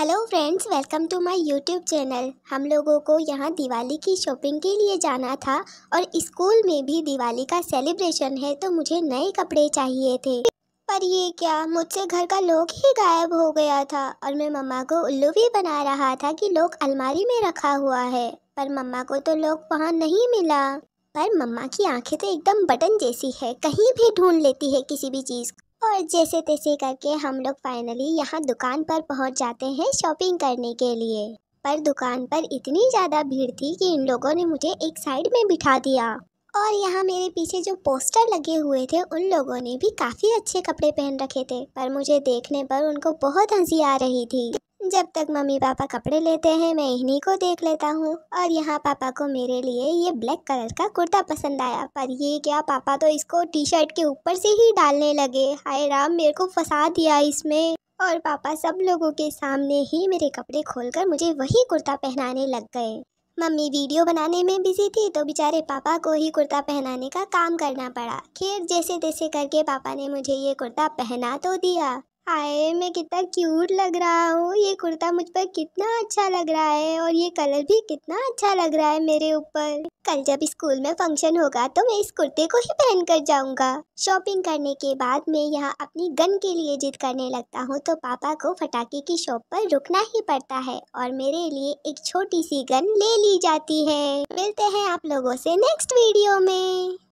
hello friends welcome to my YouTube channel हम लोगों को यहाँ दिवाली की शॉपिंग के लिए जाना था और स्कूल में भी दिवाली का सेलिब्रेशन है तो मुझे नए कपड़े चाहिए थे पर ये क्या मुझसे घर का लोग ही गायब हो गया था और मैं मम्मा को उल्लू भी बना रहा था कि लोग अलमारी में रखा हुआ है पर मम्मा को तो लोग वहाँ नहीं मिला पर मम्मा की आंखें तो एकदम बटन जैसी है कहीं भी ढूंढ लेती है किसी भी चीज़ और जैसे तैसे करके हम लोग फाइनली यहाँ दुकान पर पहुँच जाते हैं शॉपिंग करने के लिए पर दुकान पर इतनी ज़्यादा भीड़ थी कि इन लोगों ने मुझे एक साइड में बिठा दिया और यहाँ मेरे पीछे जो पोस्टर लगे हुए थे उन लोगों ने भी काफ़ी अच्छे कपड़े पहन रखे थे पर मुझे देखने पर उनको बहुत हंसी आ रही थी जब तक मम्मी पापा कपड़े लेते हैं मैं इन्हीं को देख लेता हूँ और यहाँ पापा को मेरे लिए ये ब्लैक कलर का कुर्ता पसंद आया पर ये क्या पापा तो इसको टी शर्ट के ऊपर से ही डालने लगे हाय राम मेरे को फंसा दिया इसमें और पापा सब लोगों के सामने ही मेरे कपड़े कर मुझे वही कुर्ता पहनाने लग गए मम्मी वीडियो बनाने में बिजी थी तो बेचारे पापा को ही कुर्ता पहनाने का काम करना पड़ा खैर जैसे तैसे करके पापा ने मुझे ये कुर्ता पहना तो दिया आए मैं कितना क्यूट लग रहा हूँ ये कुर्ता मुझ पर कितना अच्छा लग रहा है और ये कलर भी कितना अच्छा लग रहा है मेरे ऊपर कल जब स्कूल में फंक्शन होगा तो मैं इस कुर्ते को ही पहन कर जाऊँगा शॉपिंग करने के बाद मैं यहाँ अपनी गन के लिए जिद करने लगता हूँ तो पापा को फटाके की शॉप पर रुकना ही पड़ता है और मेरे लिए एक छोटी सी गन ले ली जाती है मिलते हैं आप लोगों से नेक्स्ट वीडियो में